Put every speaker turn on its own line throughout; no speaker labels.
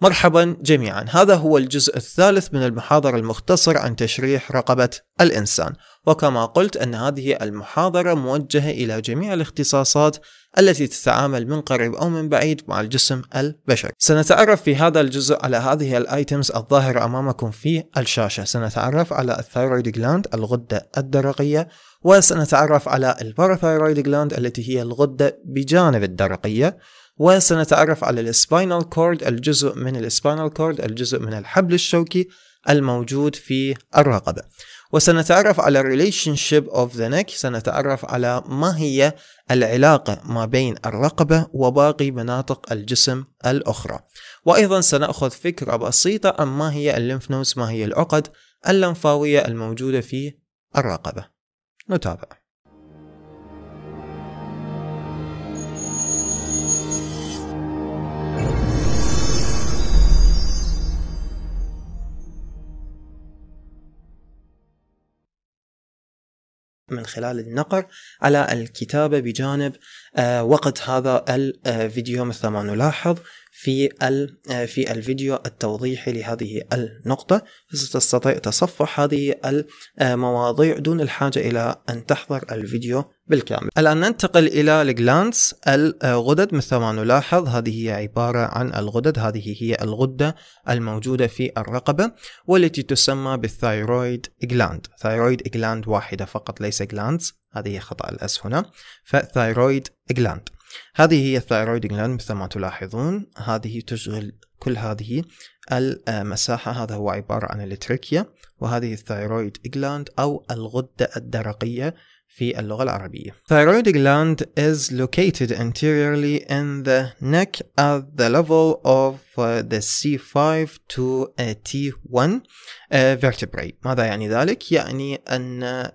مرحبا جميعا هذا هو الجزء الثالث من المحاضرة المختصر عن تشريح رقبة الإنسان وكما قلت أن هذه المحاضرة موجهة إلى جميع الاختصاصات التي تتعامل من قريب أو من بعيد مع الجسم البشري سنتعرف في هذا الجزء على هذه الأيتمز الظاهرة أمامكم في الشاشة سنتعرف على الثيرويد جلاند الغدة الدرقية وسنتعرف على الباراثيرويد جلاند التي هي الغدة بجانب الدرقية وسنتعرف على السباينال كورد الجزء من السباينال كورد الجزء من الحبل الشوكي الموجود في الرقبة وسنتعرف على relationship of the neck سنتعرف على ما هي العلاقة ما بين الرقبة وباقي مناطق الجسم الأخرى وأيضا سنأخذ فكرة بسيطة عن ما هي الليمف ما هي العقد اللمفاوية الموجودة في الرقبة نتابع من خلال النقر على الكتابة بجانب آه، وقت هذا الفيديو آه، مثل ما نلاحظ في آه، في الفيديو التوضيحي لهذه النقطة فستستطيع تصفح هذه المواضيع آه، دون الحاجة إلى أن تحضر الفيديو بالكامل الآن ننتقل إلى الجلانس الغدد مثل ما نلاحظ هذه هي عبارة عن الغدد هذه هي الغدة الموجودة في الرقبة والتي تسمى بالثايرويد جلاند ثايرويد جلاند واحدة فقط ليس جلاندز هذه خطأ الأس هنا فثايرويد جلاند هذه هي الثايرويد جلاند مثل ما تلاحظون هذه تشغل كل هذه المساحة هذا هو عبارة عن التركيا وهذه الثايرويد جلاند أو الغدة الدرقية في اللغة العربية. Thyroid gland is located anteriorly in the neck at the level of uh, the C5 to T1 uh, vertebrae. ماذا يعني ذلك؟ يعني أن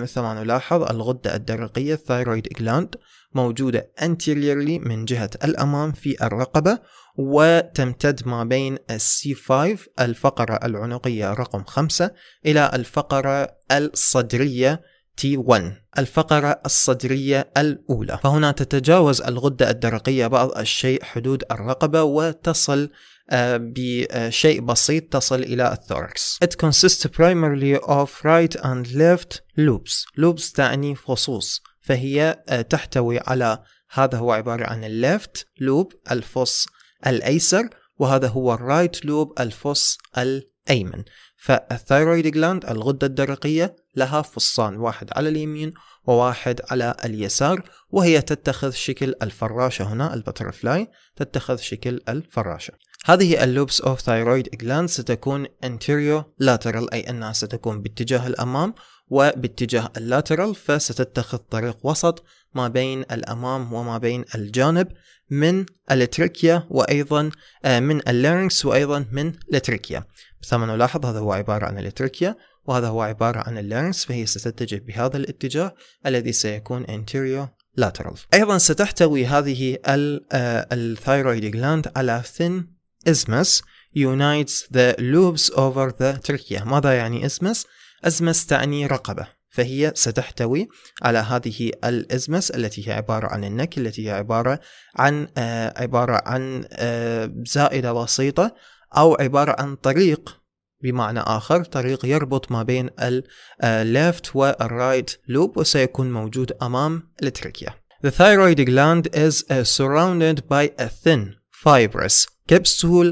مثل ما نلاحظ الغدة الدرقية thyroid gland موجودة anteriorly من جهة الأمام في الرقبة وتمتد ما بين c 5 الفقرة العنقية رقم 5 إلى الفقرة الصدرية t 1 الفقرة الصدرية الأولى فهنا تتجاوز الغدة الدرقية بعض الشيء حدود الرقبة وتصل آه، بشيء بسيط تصل إلى الثوركس. It consists primarily of right and left loops. loops تعني فصوص فهي آه، تحتوي على هذا هو عبارة عن left loop الفص الأيسر وهذا هو right loop الفص الأيمن فالثايرويد جلاند الغدة الدرقية لها فصان واحد على اليمين وواحد على اليسار وهي تتخذ شكل الفراشة هنا البترفلاي تتخذ شكل الفراشة هذه اللوبس اوف ثايرويد جلاند ستكون anterior lateral أي أنها ستكون باتجاه الأمام وباتجاه اللاترال فستتخذ طريق وسط ما بين الأمام وما بين الجانب من الاتركيا آه، وايضا من اللارنكس وايضا من الاتركيا مثل ما نلاحظ هذا هو عباره عن الاتركيا وهذا هو عباره عن اللارنكس فهي ستتجه بهذا الاتجاه الذي سيكون anterior lateral ايضا ستحتوي هذه آه، الثايرويد جلاند على thin isthmus unites the lobes over the trachea ماذا يعني isthmus؟ أزمس تعني رقبة فهي ستحتوي على هذه الازمس التي هي عباره عن النك التي هي عباره عن آه، عباره عن آه، زائده بسيطه او عباره عن طريق بمعنى آخر طريق يربط ما بين آه، left والرايت لوب وسيكون موجود أمام التركيا. The thyroid gland is uh, surrounded by a thin fibrous capsule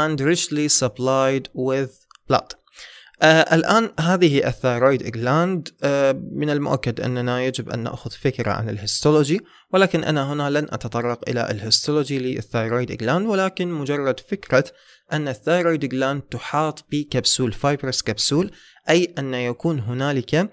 and richly supplied with blood. آه الآن هذه الثايرويد إجلاند آه من المؤكد أننا يجب أن نأخذ فكرة عن الهيستولوجي ولكن أنا هنا لن أتطرق إلى الهيستولوجي للثايرويد إجلاند ولكن مجرد فكرة أن الثايرويد إجلاند تحاط بكبسول فايبرس كبسول أي أن يكون هنالك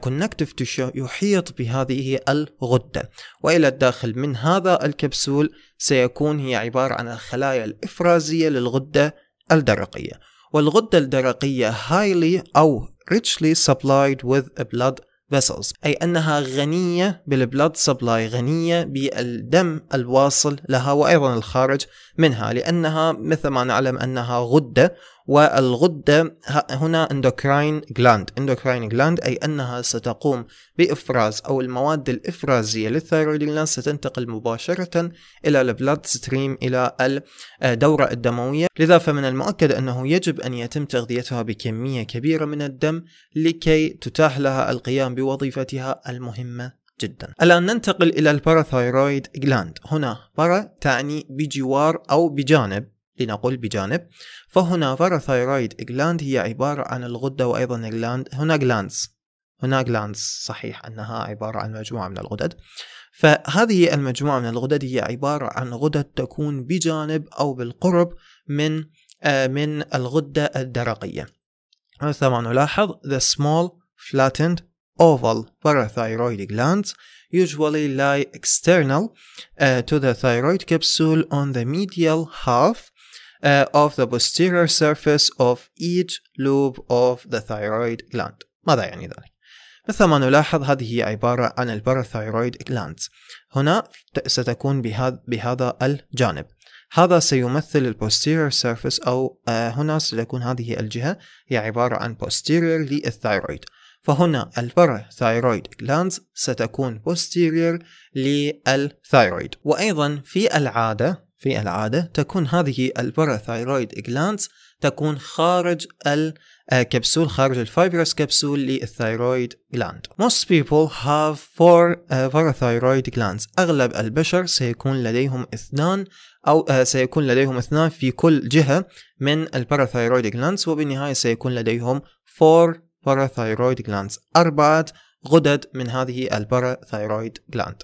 كونكتيف آه، تشو يحيط بهذه الغدة وإلى الداخل من هذا الكبسول سيكون هي عبارة عن الخلايا الإفرازية للغدة الدرقية والغدة الدرقية highly أو richly supplied with blood vessels أي أنها غنية بالبلاد سبلاي غنية بالدم الواصل لها وأيضا الخارج منها لأنها مثل ما نعلم أنها غدة والغدة هنا اندوكراين جلاند اندوكراين جلاند أي أنها ستقوم بإفراز أو المواد الإفرازية للثايرويد ستنتقل مباشرة إلى البلاد ستريم إلى الدورة الدموية لذا فمن المؤكد أنه يجب أن يتم تغذيتها بكمية كبيرة من الدم لكي تتاح لها القيام بوظيفتها المهمة جدا الآن ننتقل إلى الباراثيرويد جلاند هنا برا تعني بجوار أو بجانب لنقول بجانب فهنا باراثايرويد جلاند هي عبارة عن الغدة وأيضا جلاند هنا جلاندز هنا جلاندز صحيح أنها عبارة عن مجموعة من الغدد فهذه المجموعة من الغدد هي عبارة عن غدد تكون بجانب أو بالقرب من آه، من الغدة الدرقية ثم نلاحظ the small flattened oval parathyroid glands usually lie external uh, to the thyroid capsule on the medial half uh, of the posterior surface of each lobe of the thyroid gland ماذا يعني ذلك؟ مثل ما نلاحظ هذه هي عبارة عن الباراثايرويد glands هنا ستكون بهذا, بهذا الجانب هذا سيمثل posterior سيرفيس أو uh, هنا ستكون هذه الجهة هي عبارة عن posterior للثايرويد فهنا الباراثايرويد glands ستكون posterior للثايرويد وأيضا في العادة في العادة تكون هذه الباراثايرويد جلاندز تكون خارج الكبسول آه، خارج الفايبرس كبسول للثايرويد جلاند. Most people have four parathyroid آه، glands. أغلب البشر سيكون لديهم اثنان أو آه، سيكون لديهم اثنان في كل جهة من الباراثايرويد جلاندز وبالنهاية سيكون لديهم four parathyroid glands. أربعة غدد من هذه الباراثايرويد جلاند.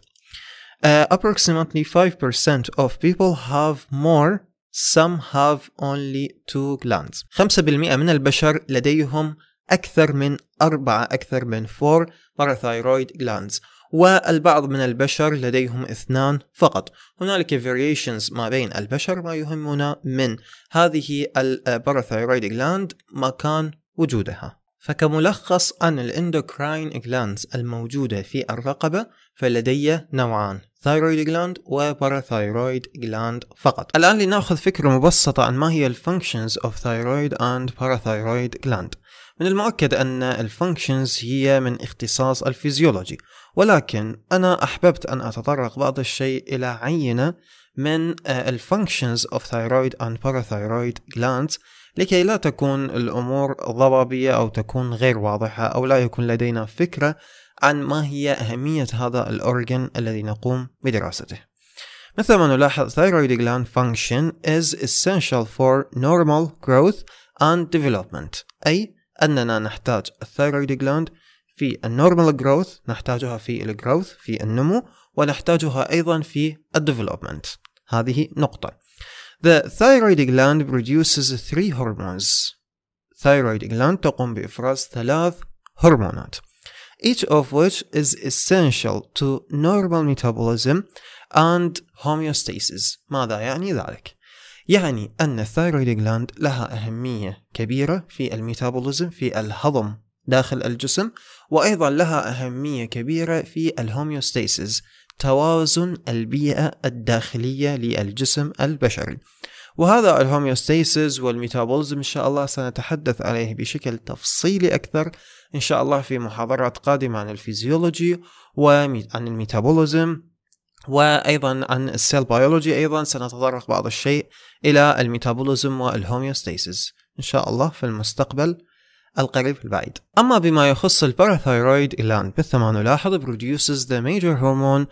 Uh, approximately 5% of people have more some have only two glands 5% من البشر لديهم أكثر من أربعة أكثر من 4 parathyroid glands والبعض من البشر لديهم اثنان فقط هنالك variations ما بين البشر ما يهمنا من هذه الباراثايرويد جلاند مكان وجودها فكملخص عن الاندوكراين جلاندز الموجودة في الرقبة فلدي نوعان ثايرويد جلاند وباراثايرويد جلاند فقط الآن لنأخذ فكرة مبسطة عن ما هي الفانكشنز of thyroid and parathyroid gland من المؤكد أن الفانكشنز هي من اختصاص الفيزيولوجي ولكن أنا أحببت أن أتطرق بعض الشيء إلى عينة من آه، الفانكشنز of thyroid and parathyroid gland لكي لا تكون الأمور ضبابية أو تكون غير واضحة أو لا يكون لدينا فكرة عن ما هي أهمية هذا الأورجن الذي نقوم بدراسته مثل ما نلاحظ thyroid gland function is essential for normal growth and development أي أننا نحتاج thyroid gland في النورمال growth نحتاجها في الجروث في النمو ونحتاجها أيضا في الديفلوبمنت هذه نقطة The thyroid gland produces three hormones thyroid gland تقوم بإفراز ثلاث هرمونات each of which is essential to normal metabolism and homeostasis ماذا يعني ذلك؟ يعني أن الثايرويد gland لها أهمية كبيرة في الميتابوليزم في الهضم داخل الجسم وأيضا لها أهمية كبيرة في الهوميوستاسيس توازن البيئة الداخلية للجسم البشري وهذا الهوميوستاسيس والميتابوليزم إن شاء الله سنتحدث عليه بشكل تفصيلي أكثر إن شاء الله في محاضرات قادمة عن الفيزيولوجي وعن الميتابوليزم وأيضا عن السيل بيولوجي أيضا سنتطرق بعض الشيء إلى الميتابوليزم والهوميوستاسيس إن شاء الله في المستقبل القريب البعيد أما بما يخص الباراثايرويد إلا أن بثما نلاحظ produces the major hormone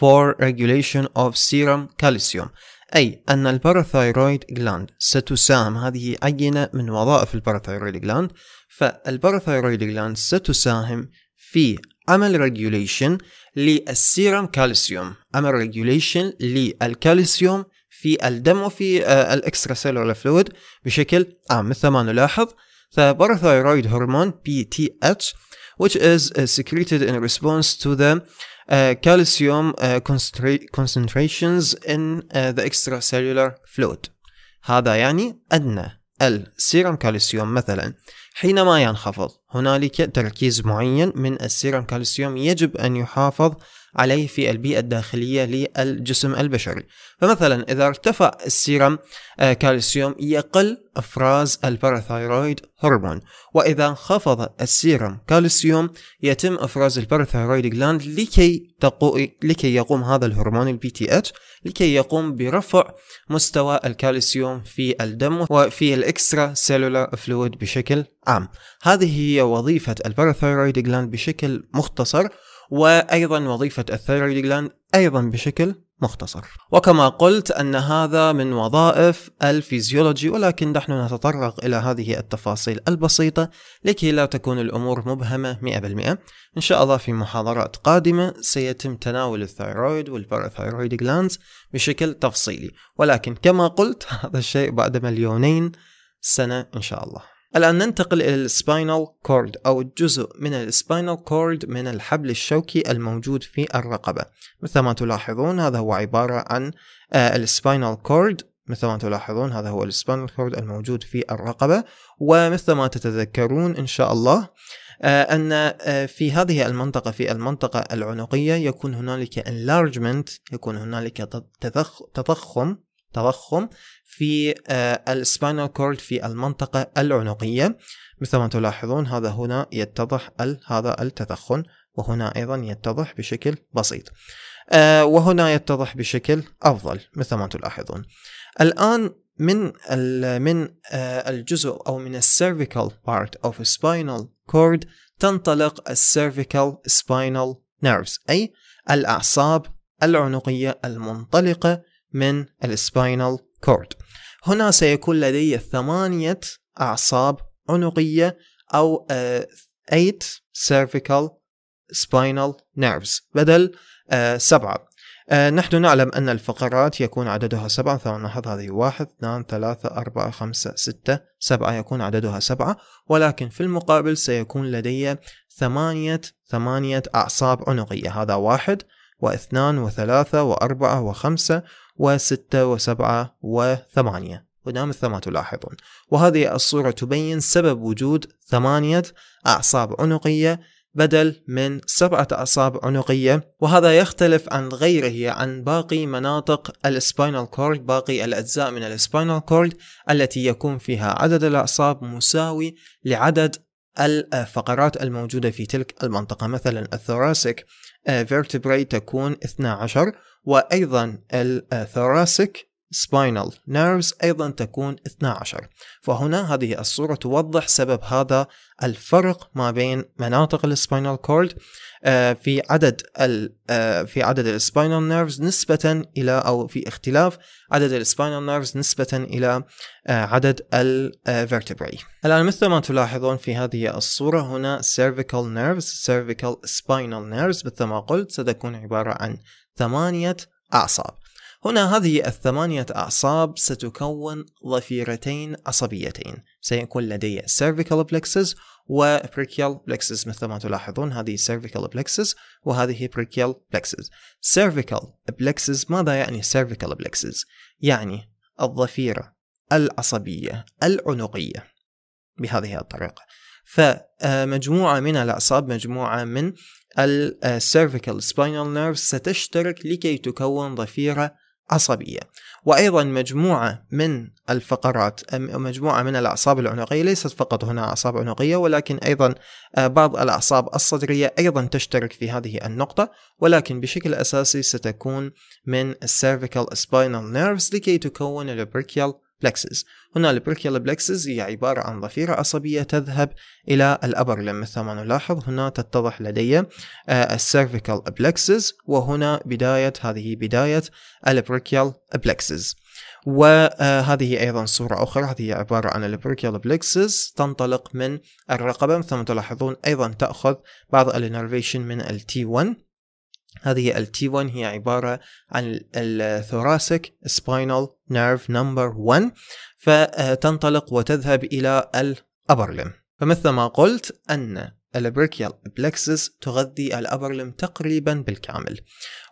for regulation of serum calcium أي أن الباراثايرويد جلاند ستساهم هذه عينة من وظائف الباراثايرويد جلاند فالباراثايرويد جلاند ستساهم في عمل ريجوليشن للسيرم كالسيوم عمل ريجوليشن للكالسيوم في الدم وفي آه، الاكسترا سيلولار فلويد بشكل عام مثل ما نلاحظ فباراثايرويد هرمون بي تي اتش which is uh, secreted in response to the كالسيوم آه، آه، concentrations in آه، the extracellular fluid هذا يعني أدنى السيرم كالسيوم مثلا حينما ينخفض هنالك تركيز معين من السيرم كالسيوم يجب أن يحافظ عليه في البيئة الداخلية للجسم البشري فمثلا إذا ارتفع السيرم آه، كالسيوم يقل إفراز الباراثايرويد هرمون وإذا انخفض السيرم كالسيوم يتم إفراز الباراثايرويد جلاند لكي, تقو... لكي يقوم هذا الهرمون البي تي اتش لكي يقوم برفع مستوى الكالسيوم في الدم وفي الاكسترا سيلولار فلويد بشكل عام هذه هي وظيفة الباراثايرويد جلاند بشكل مختصر وأيضا وظيفة الثيرويد جلاند أيضا بشكل مختصر وكما قلت أن هذا من وظائف الفيزيولوجي ولكن نحن نتطرق إلى هذه التفاصيل البسيطة لكي لا تكون الأمور مبهمة 100% إن شاء الله في محاضرات قادمة سيتم تناول الثيرويد والباراثيرويد جلانز بشكل تفصيلي ولكن كما قلت هذا الشيء بعد مليونين سنة إن شاء الله الآن ننتقل إلى السباينال كورد أو الجزء من السباينال كورد من الحبل الشوكي الموجود في الرقبة مثل ما تلاحظون هذا هو عبارة عن آه، السباينال كورد مثل ما تلاحظون هذا هو السباينال كورد الموجود في الرقبة ومثل ما تتذكرون إن شاء الله آه، أن آه، في هذه المنطقة في المنطقة العنقية يكون هنالك enlargement يكون هنالك تضخم التضخم في آه، السباينال كورد في المنطقة العنقية مثل ما تلاحظون هذا هنا يتضح هذا التدخن وهنا أيضا يتضح بشكل بسيط آه، وهنا يتضح بشكل أفضل مثل ما تلاحظون الآن من من آه، الجزء او من السيرفيكال بارت اوف سباينال كورد تنطلق السيرفيكال سباينال نيرفز اي الاعصاب العنقيه المنطلقه من السباينال كورد هنا سيكون لدي ثمانية أعصاب عنقية أو 8 آه، cervical spinal nerves بدل آه، سبعة أه نحن نعلم أن الفقرات يكون عددها سبعة فلنلاحظ هذه واحد اثنان ثلاثة أربعة خمسة ستة سبعة يكون عددها سبعة ولكن في المقابل سيكون لدي ثمانية ثمانية أعصاب عنقية هذا واحد واثنان وثلاثة وأربعة وخمسة وستة وسبعة وثمانية ودام الثمة تلاحظون وهذه الصورة تبين سبب وجود ثمانية أعصاب عنقية بدل من سبعة أعصاب عنقية وهذا يختلف عن غيره عن باقي مناطق الاسباينال كورد باقي الأجزاء من الاسباينال كورد التي يكون فيها عدد الأعصاب مساوي لعدد الفقرات الموجودة في تلك المنطقة مثلا الثوراسيك آه، vertebrae تكون 12 وأيضا الثوراسك آه، spinal nerves أيضا تكون 12 فهنا هذه الصورة توضح سبب هذا الفرق ما بين مناطق spinal cord آه، في عدد آه، في عدد spinal nerves نسبة إلى أو في اختلاف عدد spinal nerves نسبة إلى آه، عدد vertebrae الآن مثل ما تلاحظون في هذه الصورة هنا cervical nerves cervical spinal nerves مثل ما قلت ستكون عبارة عن ثمانية أعصاب هنا هذه الثمانية أعصاب ستكون ضفيرتين عصبيتين سيكون لدي cervical plexus و brachial plexus مثل ما تلاحظون هذه cervical plexus وهذه brachial plexus cervical plexus ماذا يعني cervical plexus؟ يعني الضفيرة العصبية العنقية بهذه الطريقة فمجموعة من الأعصاب مجموعة من السيرفيكال سباينال نيرف ستشترك لكي تكون ضفيرة عصبية وأيضا مجموعة من الفقرات مجموعة من الأعصاب العنقية ليست فقط هنا أعصاب عنقية ولكن أيضا آه، بعض الأعصاب الصدرية أيضا تشترك في هذه النقطة ولكن بشكل أساسي ستكون من السيرفيكال سباينال نيرفز لكي تكون البركيال بلكسز هنا البريكيال بلكسز هي عبارة عن ضفيرة عصبية تذهب إلى الأبر مثل ما نلاحظ هنا تتضح لدي آه، السيرفيكال بلكسز وهنا بداية هذه بداية البريكيال بلكسز وهذه آه، أيضا صورة أخرى هذه عبارة عن البريكيال بلكسز تنطلق من الرقبة مثل ما تلاحظون أيضا تأخذ بعض الانرفيشن من التي 1 هذه ال T1 هي عبارة عن الثوراسك سباينال نيرف نمبر 1 فتنطلق وتذهب إلى الأبرلم فمثل ما قلت أن البريكيال بلكسس تغذي الأبرلم تقريبا بالكامل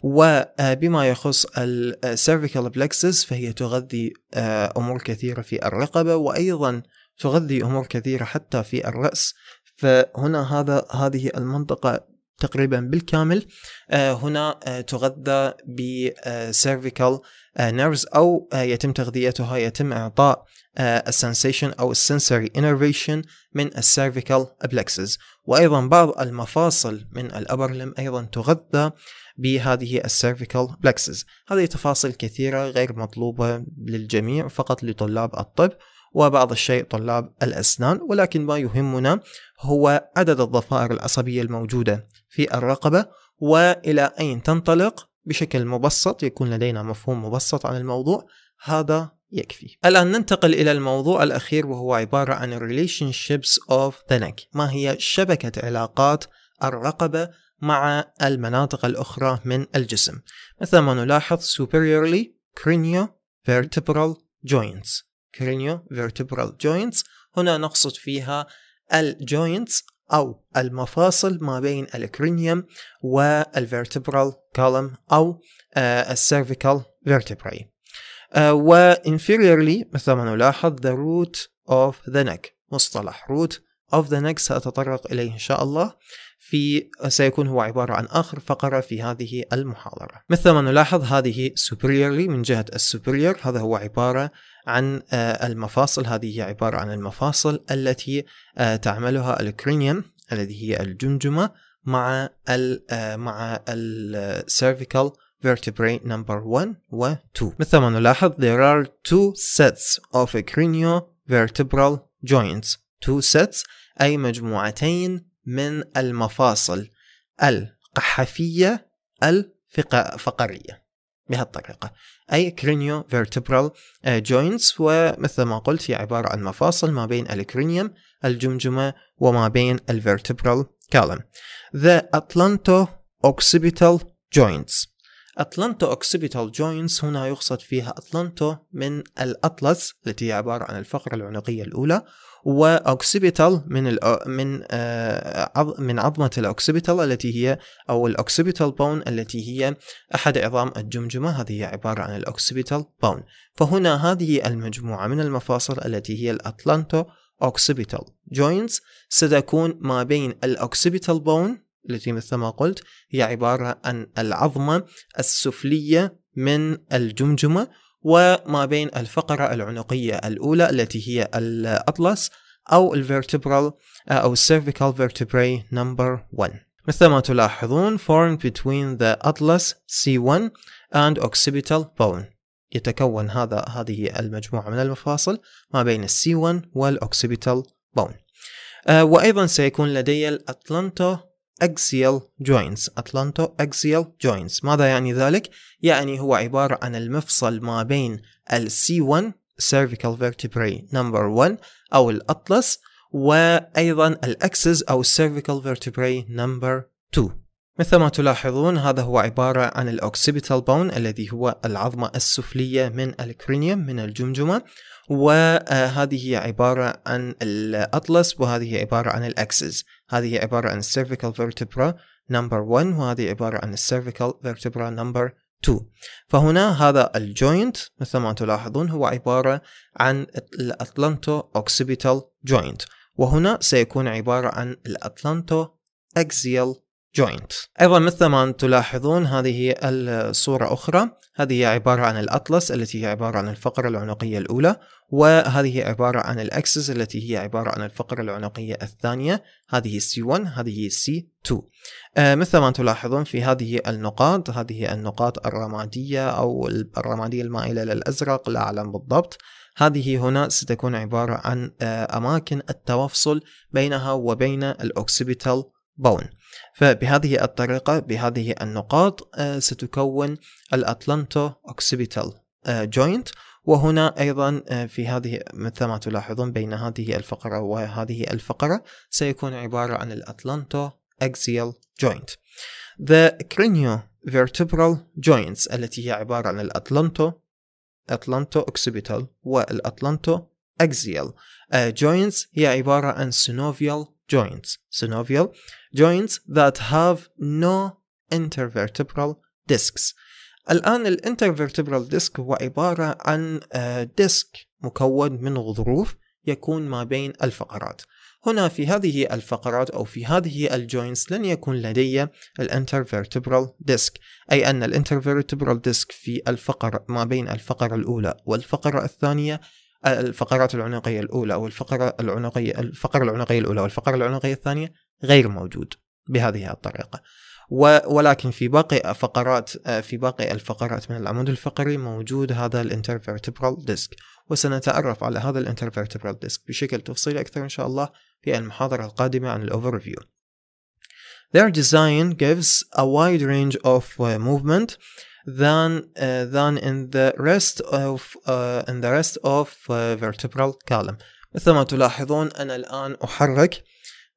وبما يخص السيرفيكال بلكسس فهي تغذي آه، أمور كثيرة في الرقبة وأيضا تغذي أمور كثيرة حتى في الرأس فهنا هذا هذه المنطقة تقريبا بالكامل آه، هنا آه، تغذى بسيرفيكال آه، نيرفز او يتم تغذيتها يتم اعطاء السنسيشن او السنسوري انرفيشن من السيرفيكال ابلكسز وايضا بعض المفاصل من الابرلم ايضا تغذى بهذه السيرفيكال بلكسز هذه تفاصيل كثيره غير مطلوبه للجميع فقط لطلاب الطب وبعض الشيء طلاب الأسنان ولكن ما يهمنا هو عدد الضفائر العصبية الموجودة في الرقبة وإلى أين تنطلق بشكل مبسط يكون لدينا مفهوم مبسط عن الموضوع هذا يكفي الآن ننتقل إلى الموضوع الأخير وهو عبارة عن relationships of the neck ما هي شبكة علاقات الرقبة مع المناطق الأخرى من الجسم مثل ما نلاحظ superiorly cranio vertebral joints كرينيو فيرتبرال جوينتس هنا نقصد فيها الجوينتس أو المفاصل ما بين الكرينيوم والفيرتبرال كولم أو السيرفيكال آه، فيرتبراي آه، و inferiorly مثل ما نلاحظ the root of the neck مصطلح root of the neck سأتطرق إليه إن شاء الله في سيكون هو عبارة عن آخر فقرة في هذه المحاضرة مثل ما نلاحظ هذه superiorly من جهة السوبريور هذا هو عبارة عن آه، المفاصل هذه هي عبارة عن المفاصل التي آه، تعملها الكرينيوم الذي هي الجمجمة مع الـ آه، مع السيرفيكال vertebrae number 1 و 2 مثل ما نلاحظ there are two sets of craniovertebral joints two sets أي مجموعتين من المفاصل القحفية الفقرية بهالطريقة أي كرينيو vertebral آه، joints ومثل ما قلت هي عبارة عن مفاصل ما بين الكرينيوم الجمجمة وما بين الفيرتبرال column the atlanto occipital joints أتلانتو أوكسيبيتال جوينتس هنا يقصد فيها أتلانتو من الأطلس التي هي عبارة عن الفقرة العنقية الأولى واوكسيبيتال من الـ من آه، من عظمه الاوكسيبيتال التي هي او الاوكسيبيتال بون التي هي احد عظام الجمجمه هذه هي عباره عن الاوكسيبيتال بون فهنا هذه المجموعه من المفاصل التي هي الاتلانتو اوكسيبيتال جوينتس ستكون ما بين الأوكسيبيتال بون التي مثل ما قلت هي عبارة عن العظمة السفلية من الجمجمة وما بين الفقرة العنقية الأولى التي هي الأطلس أو الفيرتبرال آه، أو cervical vertebrae number 1 مثل ما تلاحظون formed between the atlas C1 and occipital bone يتكون هذا هذه المجموعة من المفاصل ما بين C1 occipital bone آه وأيضا سيكون لدي الأتلانتو axial joints atlanto axial joints ماذا يعني ذلك؟ يعني هو عبارة عن المفصل ما بين ال C1 cervical vertebrae number 1 أو الأطلس وأيضا الأكسس أو cervical vertebrae number 2 مثل ما تلاحظون هذا هو عبارة عن الأوكسيبيتال بون الذي هو العظمة السفلية من الكرينيوم من الجمجمة وهذه هي عبارة عن الأطلس وهذه هي عبارة عن الأكسس هذه هي عبارة عن cervical vertebra number 1 وهذه عبارة عن cervical vertebra number 2 فهنا هذا الجوينت مثل ما تلاحظون هو عبارة عن الأتلانتو أوكسيبيتال جوينت وهنا سيكون عبارة عن الأتلانتو أكزيال جوينت جوينت أيضا مثل ما تلاحظون هذه الصورة أخرى هذه هي عبارة عن الأطلس التي هي عبارة عن الفقرة العنقية الأولى وهذه هي عبارة عن الأكسس التي هي عبارة عن الفقرة العنقية الثانية هذه سي 1 هذه سي 2 آه مثل ما تلاحظون في هذه النقاط هذه النقاط الرمادية أو الرمادية المائلة للأزرق لا أعلم بالضبط هذه هنا ستكون عبارة عن آه أماكن التوافصل بينها وبين الأوكسيبيتال بون فبهذه الطريقة بهذه النقاط آه، ستكون الأتلانتو أوكسيبيتال آه، جوينت وهنا أيضا آه، في هذه مثل ما تلاحظون بين هذه الفقرة وهذه الفقرة سيكون عبارة عن الأتلانتو أكسيال جوينت The vertebral joints التي هي عبارة عن الأتلانتو أتلانتو أوكسيبيتال والأتلانتو أكسيال جوينت هي عبارة عن synovial جوينتس synovial joints that have no intervertebral discs الآن الانترفيرتبرال ديسك هو عبارة عن آه، ديسك مكون من غضروف يكون ما بين الفقرات هنا في هذه الفقرات أو في هذه الجوينتس لن يكون لدي الانترفيرتبرال ديسك أي أن الانترفيرتبرال ديسك في الفقر ما بين الفقرة الأولى والفقرة الثانية آه، الفقرات العنقية الأولى والفقرة العنقية الفقرة العنقية الأولى والفقرة العنقية الثانية غير موجود بهذه الطريقة ولكن في باقي فقرات آه، في باقي الفقرات من العمود الفقري موجود هذا الانترفيرتبرال ديسك وسنتعرف على هذا الانترفيرتبرال ديسك بشكل تفصيلي أكثر إن شاء الله في المحاضرة القادمة عن الأوفرفيو Their design gives a wide range of uh, movement than uh, than in the rest of uh, in the rest of uh, vertebral column. مثل ما تلاحظون أنا الآن أحرك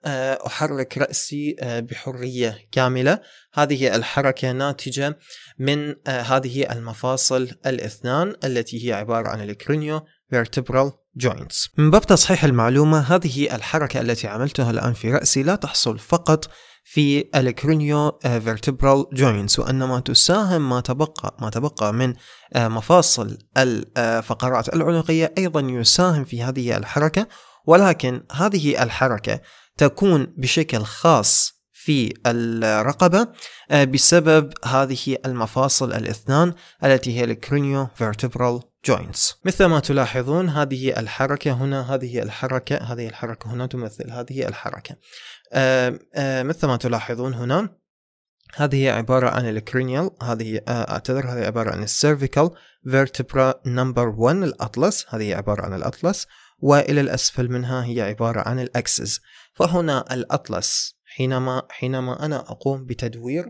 آه، احرك راسي آه، بحريه كامله هذه الحركه ناتجه من آه، هذه المفاصل الاثنان التي هي عباره عن الكرينيو vertebral joints من باب تصحيح المعلومه هذه الحركه التي عملتها الان في راسي لا تحصل فقط في الكرينيو vertebral جوينتس وانما تساهم ما تبقى ما تبقى من مفاصل الفقرات العنقيه ايضا يساهم في هذه الحركه ولكن هذه الحركه تكون بشكل خاص في الرقبة آه، بسبب هذه المفاصل الاثنان التي هي الكرينيو vertebral joints مثل ما تلاحظون هذه الحركة هنا هذه الحركة هذه الحركة هنا تمثل هذه الحركة آه، آه، مثل ما تلاحظون هنا هذه عبارة عن الكرينيال هذه اعتذر هذه عبارة عن السيرفيكال فيرتبرا نمبر 1 الأطلس هذه عبارة عن الأطلس والى الاسفل منها هي عباره عن الاكسس فهنا الاطلس حينما حينما انا اقوم بتدوير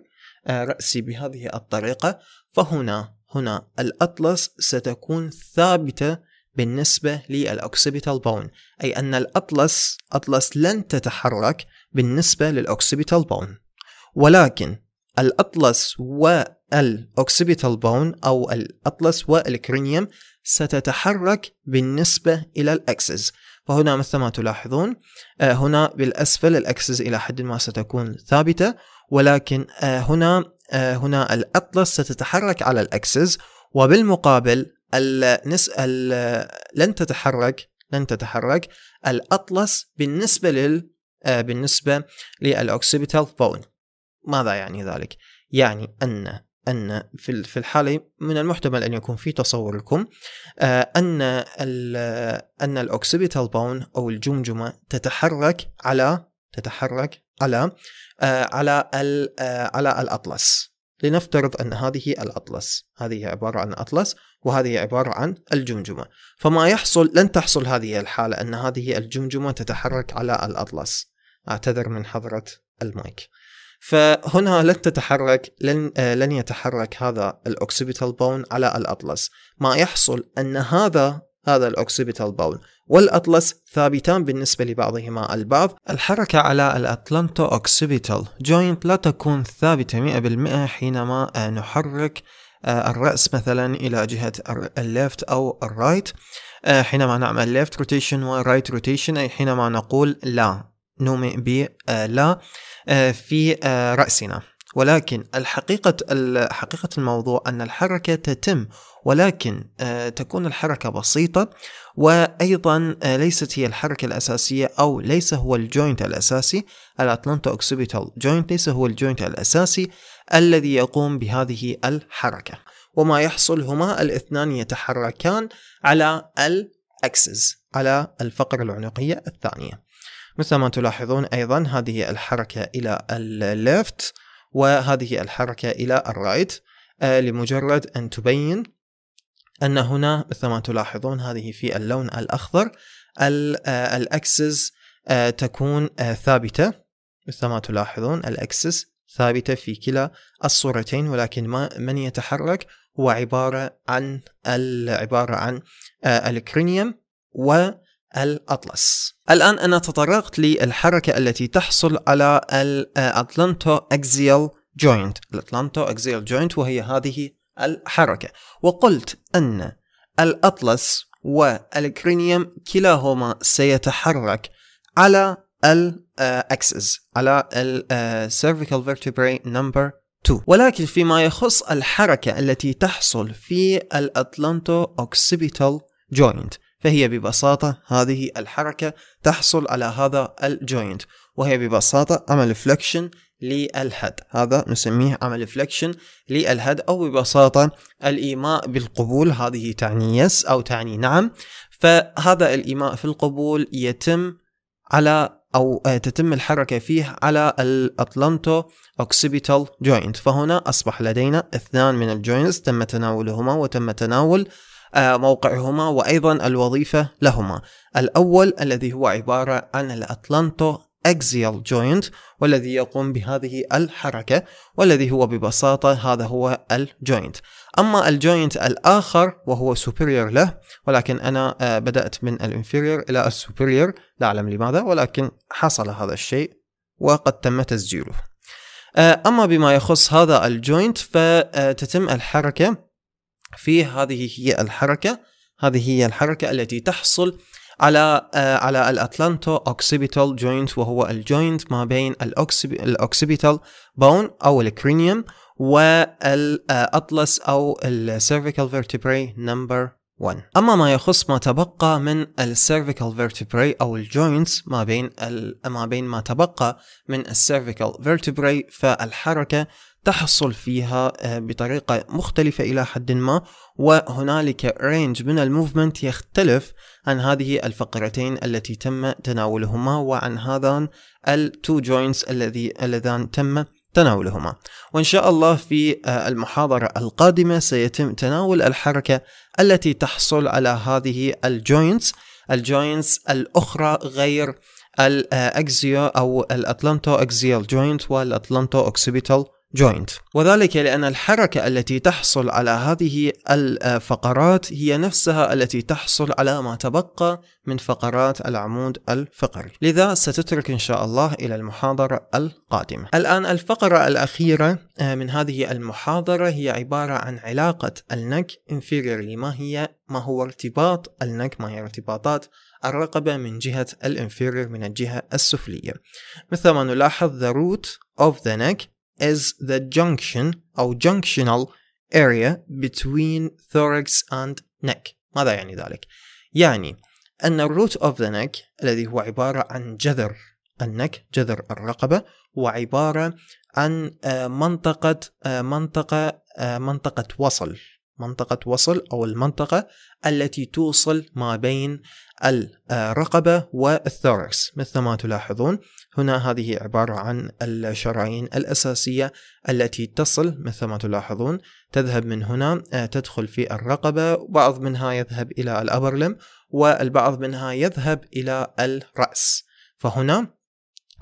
آه، راسي بهذه الطريقه فهنا هنا الاطلس ستكون ثابته بالنسبه للاوكسيبيتال بون اي ان الاطلس اطلس لن تتحرك بالنسبه للاوكسيبيتال بون ولكن الأطلس والأوكسيبيتال بون أو الأطلس والكرينيوم ستتحرك بالنسبة إلى الأكسس فهنا مثل ما تلاحظون آه، هنا بالأسفل الأكسس إلى حد ما ستكون ثابتة ولكن آه، هنا آه، هنا الأطلس ستتحرك على الأكسس وبالمقابل لن تتحرك لن تتحرك الأطلس بالنسبة لل بالنسبة للأوكسيبيتال بون ماذا يعني ذلك؟ يعني أن أن في في الحالة من المحتمل أن يكون في تصور لكم آه، أن أن الأوكسيبيتال بون أو الجمجمة تتحرك على تتحرك على آه، على آه، على الأطلس لنفترض أن هذه الأطلس هذه عبارة عن أطلس وهذه عبارة عن الجمجمة فما يحصل لن تحصل هذه الحالة أن هذه الجمجمة تتحرك على الأطلس أعتذر من حضرة المايك فهنا لن تتحرك لن, آه، لن يتحرك هذا الأوكسيبيتال بون على الأطلس ما يحصل أن هذا هذا الأوكسيبيتال بون والأطلس ثابتان بالنسبة لبعضهما البعض الحركة على الأتلانتو أوكسيبيتال جوينت لا تكون ثابتة 100% حينما آه، نحرك آه، الرأس مثلا إلى جهة الليفت أو الرايت حينما نعمل ليفت روتيشن ورايت روتيشن أي حينما نقول لا نومئ ب لا آه، في آه، رأسنا ولكن الحقيقة حقيقة الموضوع أن الحركة تتم ولكن آه، تكون الحركة بسيطة وأيضا ليست هي الحركة الأساسية أو ليس هو الجوينت الأساسي الأتلانتا أوكسيبيتال جوينت ليس هو الجوينت الأساسي الذي يقوم بهذه الحركة وما يحصل هما الاثنان يتحركان على الأكسس على الفقرة العنقية الثانية مثل ما تلاحظون أيضا هذه الحركة إلى الليفت وهذه الحركة إلى الرايت آه، لمجرد أن تبين أن هنا مثل ما تلاحظون هذه في اللون الأخضر آه، الأكسس آه، تكون ثابتة مثل ما تلاحظون الأكسس ثابتة في كلا الصورتين ولكن ما من يتحرك هو عبارة عن عبارة عن الكرينيوم و الأطلس الآن أنا تطرقت للحركة التي تحصل على الأتلانتو أكزيال جوينت الأتلانتو أكزيال جوينت وهي هذه الحركة وقلت أن الأطلس والكرينيوم كلاهما سيتحرك على الأكسس آه، على السيرفيكال فيرتبري نمبر 2 ولكن فيما يخص الحركة التي تحصل في الأتلانتو أوكسيبيتال جوينت فهي ببساطة هذه الحركة تحصل على هذا الجوينت وهي ببساطة عمل فلكشن للهد هذا نسميه عمل فلكشن للهد أو ببساطة الإيماء بالقبول هذه تعني يس أو تعني نعم فهذا الإيماء في القبول يتم على أو تتم الحركة فيه على الأطلنتو أوكسيبيتال جوينت فهنا أصبح لدينا اثنان من الجوينتس تم تناولهما وتم تناول آه، موقعهما وأيضا الوظيفة لهما الأول الذي هو عبارة عن الأتلانتو أكزيال جوينت والذي يقوم بهذه الحركة والذي هو ببساطة هذا هو الجوينت أما الجوينت الآخر وهو سوبرير له ولكن أنا آه، بدأت من الانفيريور إلى السوبرير لا أعلم لماذا ولكن حصل هذا الشيء وقد تم تسجيله آه، أما بما يخص هذا الجوينت فتتم الحركة فيه هذه هي الحركة هذه هي الحركة التي تحصل على آه، على الاتلانتو اوكسيبيتال جوينت وهو الجوينت ما بين الاوكسيبيتال بون او الكرينيوم والاطلس او السيرفيكال فيرتبري نمبر 1 اما ما يخص ما تبقى من السيرفيكال فيرتبري او الجوينتس ما بين ما بين ما تبقى من السيرفيكال فيرتبري فالحركه تحصل فيها آه، بطريقة مختلفة إلى حد ما وهنالك رينج من الموفمنت يختلف عن هذه الفقرتين التي تم تناولهما وعن هذان التو جوينتس الذي اللذان تم تناولهما وإن شاء الله في آه، المحاضرة القادمة سيتم تناول الحركة التي تحصل على هذه الجوينتس الجوينتس الأخرى غير الاكزيو آه، او الاتلانتو اكزيال جوينت والاتلانتو اوكسيبيتال joint وذلك لأن الحركة التي تحصل على هذه الفقرات هي نفسها التي تحصل على ما تبقى من فقرات العمود الفقري لذا ستترك إن شاء الله إلى المحاضرة القادمة الآن الفقرة الأخيرة آه، من هذه المحاضرة هي عبارة عن علاقة النك inferiorly ما هي ما هو ارتباط النك ما هي ارتباطات الرقبة من جهة الانفيرير من الجهة السفلية مثل ما نلاحظ the root of the neck is the junction أو junctional area between thorax and neck ماذا يعني ذلك؟ يعني أن root of the neck الذي هو عبارة عن جذر النك جذر الرقبة هو عبارة عن آه، منطقة آه، منطقة آه، منطقة وصل منطقة وصل أو المنطقة التي توصل ما بين الرقبة والثوركس مثل ما تلاحظون هنا هذه عبارة عن الشرايين الأساسية التي تصل مثل ما تلاحظون تذهب من هنا آه، تدخل في الرقبة بعض منها يذهب إلى الأبرلم والبعض منها يذهب إلى الرأس فهنا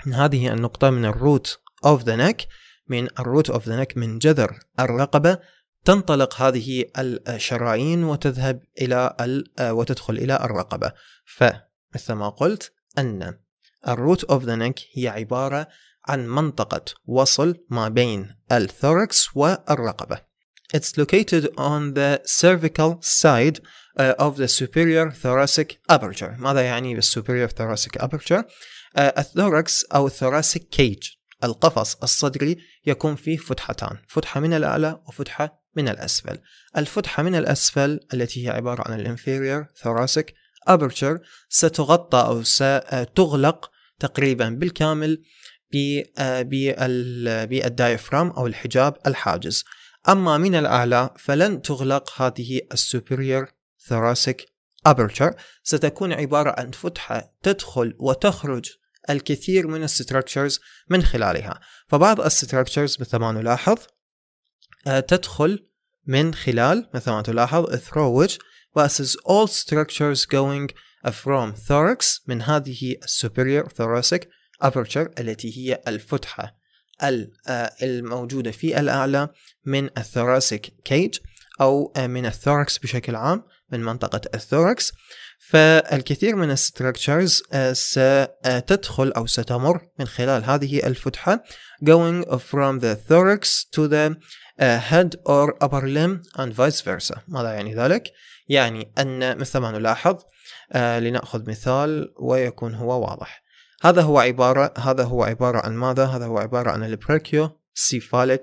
من هذه النقطة من الروت of the neck من الروت of the neck من جذر الرقبة تنطلق هذه الشرايين وتذهب إلى آه، وتدخل إلى الرقبة فمثل ما قلت أن الروت اوف ذا نك هي عبارة عن منطقة وصل ما بين الثوركس والرقبة. It's located on the cervical side uh, of the superior thoracic aperture. ماذا يعني superior thoracic aperture؟ الثوركس uh, أو thoracic cage القفص الصدري يكون فيه فتحتان فتحة من الأعلى وفتحة من الأسفل الفتحة من الأسفل التي هي عبارة عن الانفيرير thoracic ابرتشر ستغطى أو ستغلق تقريبا بالكامل بالدايفرام آه، أو الحجاب الحاجز أما من الأعلى فلن تغلق هذه السوبرير thoracic aperture ستكون عبارة عن فتحة تدخل وتخرج الكثير من الستركتشرز من خلالها فبعض الستركتشرز مثل ما نلاحظ آه، تدخل من خلال مثل ما تلاحظ through which versus all structures going uh, from thorax من هذه superior thoracic aperture التي هي الفتحة آه، الموجودة في الأعلى من الثوراسيك كيج أو آه، من الثوركس بشكل عام من منطقة الثوركس فالكثير من structures آه، ستدخل أو ستمر من خلال هذه الفتحة going from the thorax to the head or upper limb and vice versa ماذا يعني ذلك؟ يعني أن مثل ما نلاحظ آه، لنأخذ مثال ويكون هو واضح هذا هو عبارة هذا هو عبارة عن ماذا؟ هذا هو عبارة عن البريكيو سيفاليك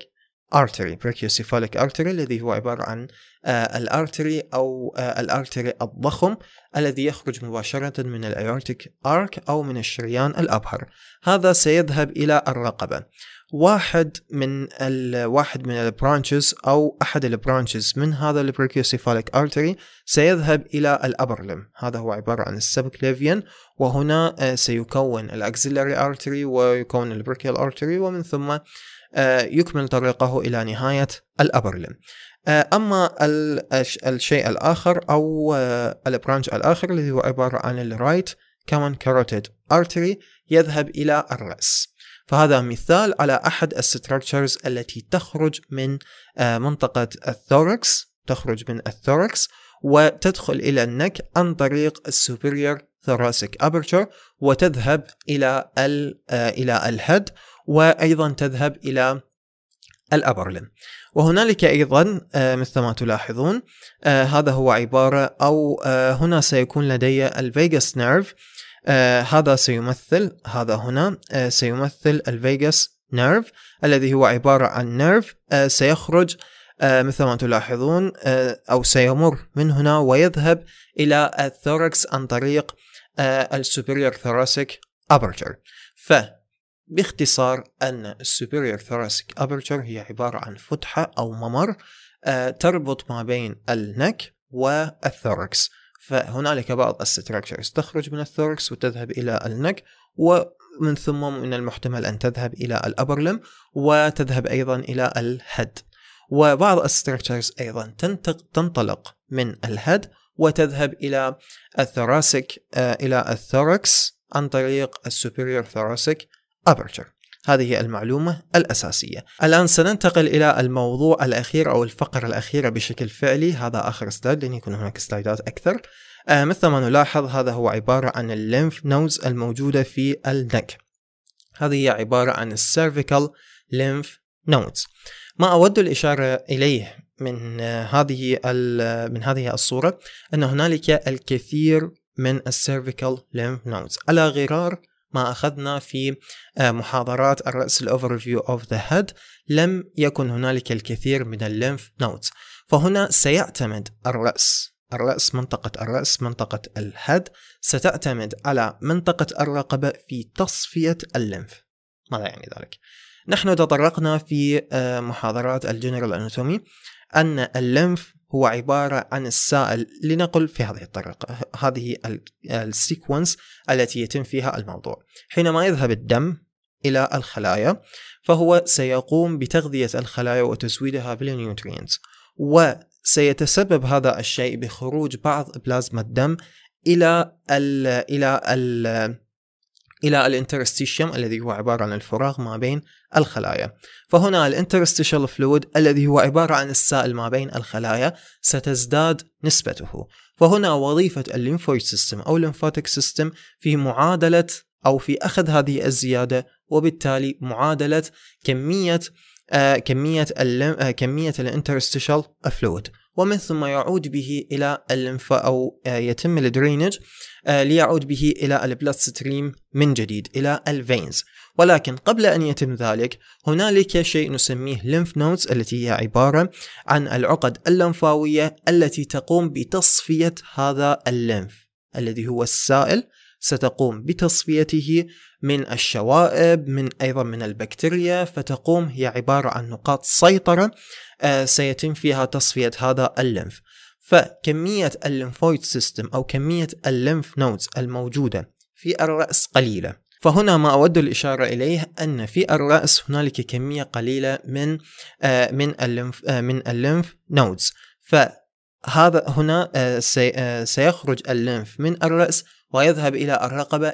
ارتري بريكيوسيفاليك ارتري الذي هو عبارة عن آه الارتري او آه الارتري الضخم الذي يخرج مباشرة من الايورتيك ارك او من الشريان الابهر هذا سيذهب الى الرقبة واحد من واحد من البرانشز او احد البرانشز من هذا البريكيوسيفاليك ارتري سيذهب الى الابرلم هذا هو عباره عن السبكليفيان وهنا آه، سيكون الاكسلري ارتري ويكون البريكيال ارتري ومن ثم آه، يكمل طريقه الى نهايه الابرلم آه، اما الشيء الاخر او البرانش الاخر الذي هو عباره عن الرايت كمان كاروتيد ارتري يذهب الى الراس فهذا مثال على أحد الستركتشرز التي تخرج من آه، منطقة الثوركس تخرج من الثوركس وتدخل إلى النك عن طريق السوبريور ثوراسيك أبرتشر وتذهب إلى آه، إلى الهد وأيضا تذهب إلى الأبرلم وهنالك أيضا آه، مثل ما تلاحظون هذا هو عبارة أو هنا سيكون لدي الفيجاس نيرف آه هذا سيمثل هذا هنا آه سيمثل الفيغاس نيرف الذي هو عبارة عن نيرف آه سيخرج آه مثل ما تلاحظون آه أو سيمر من هنا ويذهب إلى الثوركس آه، عن طريق آه السوبرير ثوراسيك أبرتر ف باختصار أن السوبرير ثوراسيك أبرتر هي عبارة عن فتحة أو ممر آه، تربط ما بين النك والثوركس فهنالك بعض الستراكشرز تخرج من الثوركس وتذهب إلى النك ومن ثم من المحتمل أن تذهب إلى الأبرلم وتذهب أيضا إلى الهد وبعض الستراكشرز أيضا تنطلق من الهد وتذهب إلى الثراسك آه، إلى الثوركس عن طريق السوبريور ثراسك أبرتشر هذه المعلومة الأساسية الآن سننتقل إلى الموضوع الأخير أو الفقرة الأخيرة بشكل فعلي هذا آخر سلايد لن يكون هناك سلايدات أكثر آه مثل ما نلاحظ هذا هو عبارة عن الليمف نودز الموجودة في النك هذه هي عبارة عن السيرفيكال ليمف نودز ما أود الإشارة إليه من هذه من هذه الصورة أن هنالك الكثير من السيرفيكال ليمف نودز على غرار ما أخذنا في آه، محاضرات الرأس الأوفرفيو أوف ذا هيد لم يكن هنالك الكثير من الليمف نوتس فهنا سيعتمد الرأس الرأس منطقة الرأس منطقة الهد ستعتمد على منطقة الرقبة في تصفية الليمف ماذا يعني ذلك؟ نحن تطرقنا في آه، محاضرات الجنرال اناتومي أن اللمف هو عبارة عن السائل لنقل في هذه الطريقة هذه السيكونس التي يتم فيها الموضوع حينما يذهب الدم إلى الخلايا فهو سيقوم بتغذية الخلايا وتزويدها بالنيوترينز وسيتسبب هذا الشيء بخروج بعض بلازما الدم إلى الـ إلى الـ إلى الانترستيشيوم الذي هو عبارة عن الفراغ ما بين الخلايا فهنا الانترستيشال فلويد الذي هو عبارة عن السائل ما بين الخلايا ستزداد نسبته فهنا وظيفة الليمفويد سيستم أو الليمفاتيك سيستم في معادلة أو في أخذ هذه الزيادة وبالتالي معادلة كمية آه كمية آه كمية الانترستيشال فلويد ومن ثم يعود به إلى اللمفا أو آه يتم الدرينج آه، ليعود به إلى البلاد ستريم من جديد إلى الفينز ولكن قبل أن يتم ذلك هنالك شيء نسميه ليمف نودز التي هي عبارة عن العقد اللمفاوية التي تقوم بتصفية هذا اللمف الذي هو السائل ستقوم بتصفيته من الشوائب من أيضا من البكتيريا فتقوم هي عبارة عن نقاط سيطرة آه، سيتم فيها تصفية هذا اللمف فكمية الليمفويد سيستم أو كمية الليمف نودز الموجودة في الرأس قليلة فهنا ما أود الإشارة إليه أن في الرأس هنالك كمية قليلة من آه، من الليمف آه، من الليمف نودز فهذا هنا آه، سيخرج الليمف من الرأس ويذهب إلى الرقبة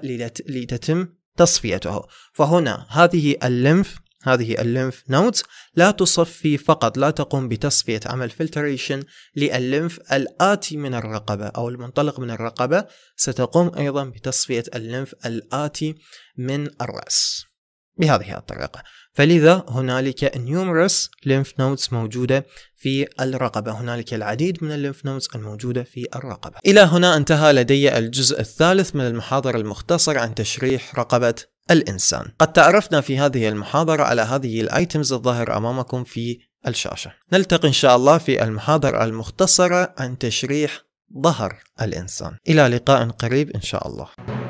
لتتم تصفيته فهنا هذه الليمف هذه الليمف نودز لا تصفي فقط لا تقوم بتصفية عمل فلتريشن للليمف الآتي من الرقبة أو المنطلق من الرقبة ستقوم أيضا بتصفية الليمف الآتي من الرأس بهذه الطريقة فلذا هنالك numerous lymph nodes موجودة في الرقبة هنالك العديد من الليمف نودز الموجودة في الرقبة إلى هنا انتهى لدي الجزء الثالث من المحاضرة المختصر عن تشريح رقبة الإنسان قد تعرفنا في هذه المحاضرة على هذه الأيتمز الظاهر أمامكم في الشاشة نلتقي إن شاء الله في المحاضرة المختصرة عن تشريح ظهر الإنسان إلى لقاء قريب إن شاء الله